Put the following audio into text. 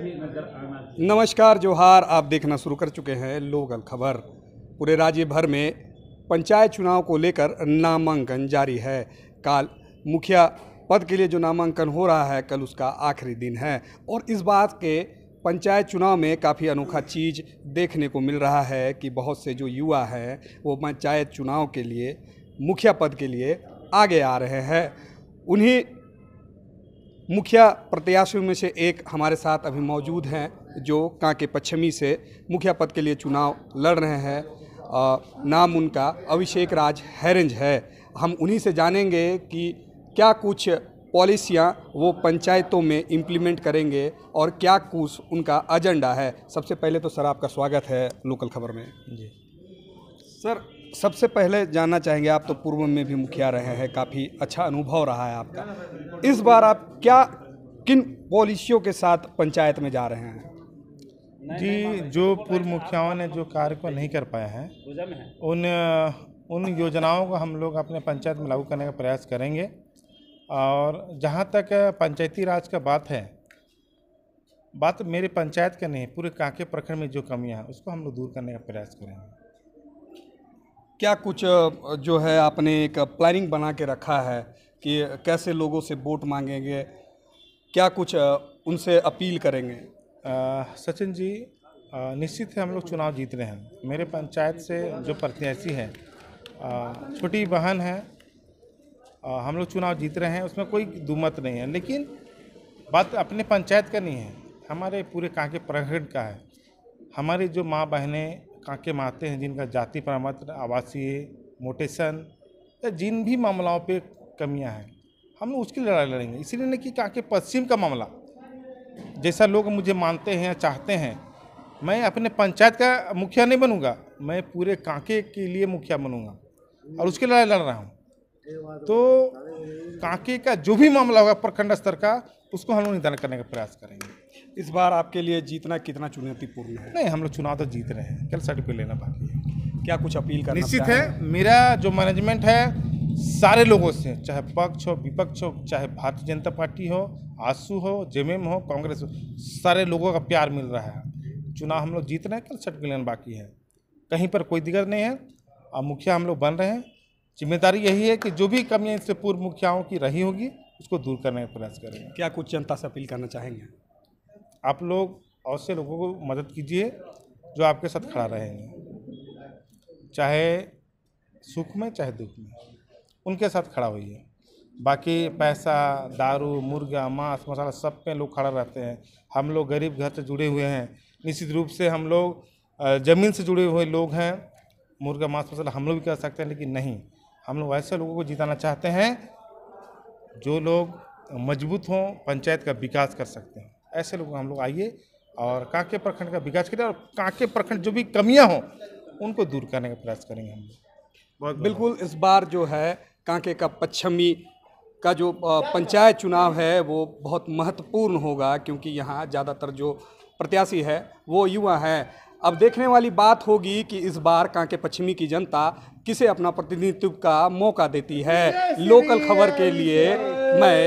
नमस्कार जोहार आप देखना शुरू कर चुके हैं लोकल खबर पूरे राज्य भर में पंचायत चुनाव को लेकर नामांकन जारी है काल मुखिया पद के लिए जो नामांकन हो रहा है कल उसका आखिरी दिन है और इस बात के पंचायत चुनाव में काफ़ी अनोखा चीज़ देखने को मिल रहा है कि बहुत से जो युवा हैं वो पंचायत चुनाव के लिए मुखिया पद के लिए आगे आ रहे हैं उन्हीं मुखिया प्रत्याशियों में से एक हमारे साथ अभी मौजूद हैं जो कांके पश्चिमी से मुखिया पद के लिए चुनाव लड़ रहे हैं नाम उनका अभिषेक राज हैरेंज है हम उन्हीं से जानेंगे कि क्या कुछ पॉलिसियाँ वो पंचायतों में इम्प्लीमेंट करेंगे और क्या कुछ उनका एजेंडा है सबसे पहले तो सर आपका स्वागत है लोकल खबर में जी सर सबसे पहले जानना चाहेंगे आप तो पूर्व में भी मुखिया रहे हैं काफ़ी अच्छा अनुभव रहा है आपका इस बार आप क्या किन पॉलिसियों के साथ पंचायत में जा रहे हैं जी जो पूर्व मुखियाओं ने जो कार्य को नहीं कर पाया है उन उन योजनाओं को हम लोग अपने पंचायत में लागू करने का प्रयास करेंगे और जहाँ तक पंचायती राज का बात है बात मेरे पंचायत का नहीं पूरे कांके प्रखंड में जो कमियाँ हैं उसको हम लोग दूर करने का प्रयास करेंगे क्या कुछ जो है आपने एक प्लानिंग बना के रखा है कि कैसे लोगों से वोट मांगेंगे क्या कुछ उनसे अपील करेंगे सचिन जी निश्चित है हम लोग चुनाव जीत रहे हैं मेरे पंचायत से जो प्रत्याशी हैं छोटी बहन है हम लोग चुनाव जीत रहे हैं उसमें कोई दुमत नहीं है लेकिन बात अपने पंचायत का नहीं है हमारे पूरे कांके प्रखंड का है हमारी जो माँ बहनें कांके माते हैं जिनका जाति प्रमात्र आवासीय मोटेशन या जिन भी मामलाओं पे कमियां हैं हम उसकी लड़ाई लड़ेंगे इसीलिए नहीं कि कांके पश्चिम का मामला जैसा लोग मुझे मानते हैं या चाहते हैं मैं अपने पंचायत का मुखिया नहीं बनूंगा मैं पूरे कांके के लिए मुखिया बनूंगा और उसकी लड़ाई लड़ रहा हूँ तो कांके का जो भी मामला होगा प्रखंड स्तर का उसको हम लोग निदान करने का प्रयास करेंगे इस बार आपके लिए जीतना कितना चुनौतीपूर्ण है नहीं हम लोग चुनाव तो जीत रहे हैं कल सर्टिफिकेट लेना बाकी है क्या कुछ अपील करना निश्चित है मेरा जो मैनेजमेंट है सारे लोगों से चाहे पक्ष हो विपक्ष हो चाहे भारतीय जनता पार्टी हो आसू हो जेएमएम हो कांग्रेस हो सारे लोगों का प्यार मिल रहा है चुनाव हम लोग जीत रहे हैं कल सर्टिफिकेट लेना बाकी है कहीं पर कोई दिक्कत नहीं है और मुखिया हम लोग बन रहे हैं जिम्मेदारी यही है कि जो भी कमियाँ इससे पूर्व मुखियाओं की रही होगी उसको दूर करने का प्रयास करेंगे क्या कुछ जनता से अपील करना चाहेंगे आप लोग से लोगों को मदद कीजिए जो आपके साथ खड़ा रहेंगे चाहे सुख में चाहे दुख में उनके साथ खड़ा होइए बाकी पैसा दारू मुर्गा मांस मसाला सब पे लोग खड़ा रहते हैं हम लोग गरीब घर से जुड़े हुए हैं निश्चित रूप से हम लोग ज़मीन से जुड़े हुए लोग हैं मुर्गा मांस मसाला हम लोग भी कर सकते हैं लेकिन नहीं हम लोग ऐसे लोगों को जिताना चाहते हैं जो लोग मजबूत हों पंचायत का विकास कर सकते हैं ऐसे लोग हम लोग आइए और कांके प्रखंड का विकास करें और कांके प्रखंड जो भी कमियां हों उनको दूर करने का प्रयास करेंगे हम लोग बिल्कुल इस बार जो है कांके का पश्चिमी का जो पंचायत चुनाव है वो बहुत महत्वपूर्ण होगा क्योंकि यहाँ ज़्यादातर जो प्रत्याशी है वो युवा है अब देखने वाली बात होगी कि इस बार कांके पश्चिमी की जनता किसे अपना प्रतिनिधित्व का मौका देती है लोकल खबर के लिए मैं